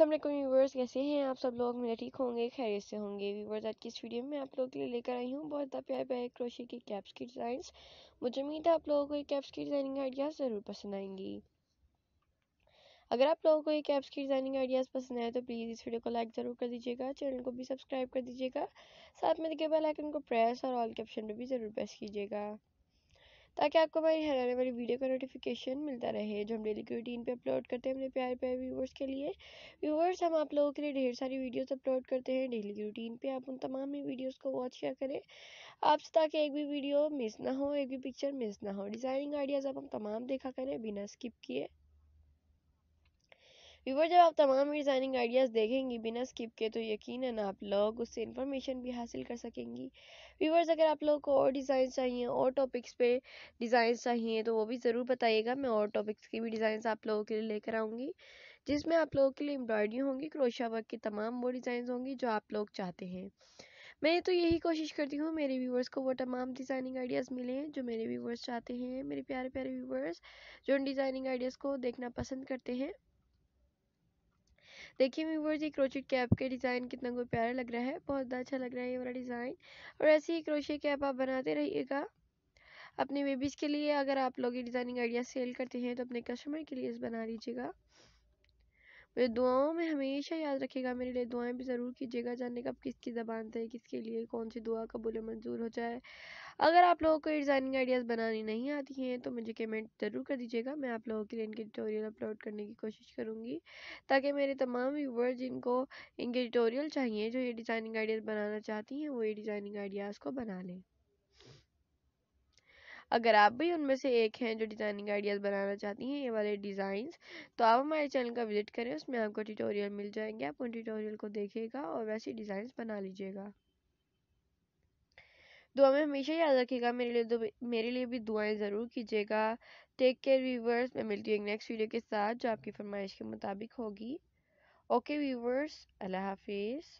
Aslam viewers कैसे हैं आप सब लोग मेरे ठीक होंगे खैरियत से होंगे व्यूवर्स आज की इस वीडियो में आप लोगों के लिए लेकर आई हूँ बहुत प्यार प्यारे क्रोशे के कैप्स की डिज़ाइंस मुझे उम्मीद है आप लोगों को ये कैप्स की डिज़ाइनिंग आइडियाज़ ज़रूर पसंद आएंगी अगर आप लोगों को ये कैप्स की डिज़ाइनिंग आइडियाज़ पसंद आए तो प्लीज़ इस वीडियो को लाइक ज़रूर कर दीजिएगा चैनल को भी सब्सक्राइब कर दीजिएगा साथ में देखिए बेलाइकन को प्रेस और ऑल के ऑप्शन पर भी ज़रूर प्रेस कीजिएगा ताकि आपको हमारी हर आने वाली वीडियो का नोटिफिकेशन मिलता रहे जो हम डेली की रूटीन पे अपलोड करते हैं अपने प्यार प्यार व्यूवर्स के लिए व्यूवर्स हम आप लोगों के लिए ढेर सारी वीडियोस अपलोड करते हैं डेली की रूटीन पे आप उन तमाम ही वीडियोस को वॉच किया करें आपसे ताकि एक भी वीडियो मिस ना हो एक भी पिक्चर मिस ना हो डिज़ाइनिंग आइडियाज़ आप हम तमाम देखा करें बिना स्किप किए व्यूवर जब आप तमाम डिज़ाइनिंग आइडियाज़ देखेंगी बिना स्किप के तो ना आप लोग उससे इन्फॉर्मेशन भी हासिल कर सकेंगी व्यूवर्स अगर आप लोगों को और डिज़ाइन चाहिए और टॉपिक्स पे डिज़ाइन चाहिए तो वो भी ज़रूर बताइएगा मैं और टॉपिक्स की भी डिज़ाइन आप लोगों के लिए लेकर आऊँगी जिसमें आप लोगों के लिए एम्ब्रॉयडरी होंगी क्रोशा वर्क की तमाम वो डिज़ाइन होंगी जो आप लोग चाहते हैं मैं तो यही कोशिश करती हूँ मेरे व्यूवर्स को वो तमाम डिज़ाइनिंग आइडियाज़ मिले जो मेरे व्यूवर्स चाहते हैं मेरे प्यारे प्यारे व्यूवर्स जो उन डिज़ाइनिंग आइडियाज़ को देखना पसंद करते हैं देखिए व्यूवर ये क्रोशे कैप के डिज़ाइन कितना कोई प्यारा लग रहा है बहुत अच्छा लग रहा है ये वाला डिज़ाइन और ऐसे ही क्रोशे कैप आप बनाते रहिएगा अपने बेबीज़ के लिए अगर आप लोग ये डिज़ाइनिंग आइडिया सेल करते हैं तो अपने कस्टमर के लिए बना लीजिएगा मेरे दुआओं में हमेशा याद रखिएगा मेरे लिए दुआएं भी ज़रूर कीजिएगा का कब किसकी ज़बान से किसके लिए कौन सी दुआ कबूल मंजूर हो जाए अगर आप लोगों को डिज़ाइनिंग आइडियाज़ बनानी नहीं आती हैं तो मुझे कमेंट ज़रूर कर दीजिएगा मैं आप लोगों के लिए इनके ट्यूटोरियल अपलोड करने की कोशिश करूँगी ताकि मेरे तमाम व्यूवर जिनको इनके ट्यूटोरियल चाहिए जो ये डिज़ाइनिंग आइडियाज़ बनाना चाहती हैं वो ये डिज़ाइनिंग आइडियाज़ को बना लें अगर आप भी उनमें से एक हैं जो डिज़ाइनिंग आइडियाज़ बनाना चाहती हैं ये वाले डिज़ाइंस तो आप हमारे चैनल का विजिट करें उसमें आपको ट्यूटोरियल मिल जाएंगे आप उन ट्यूटोरियल को देखिएगा और वैसे डिज़ाइंस बना लीजिएगा दुआ तो में हमेशा याद रखिएगा मेरे लिए मेरे लिए भी दुआएं ज़रूर कीजिएगा टेक केयर व्यूवर्स मैं मिलती हूँ नेक्स्ट वीडियो के साथ जो आपकी फरमाइश के मुताबिक होगी ओके व्यूवर्स अल्लाह हाफिज़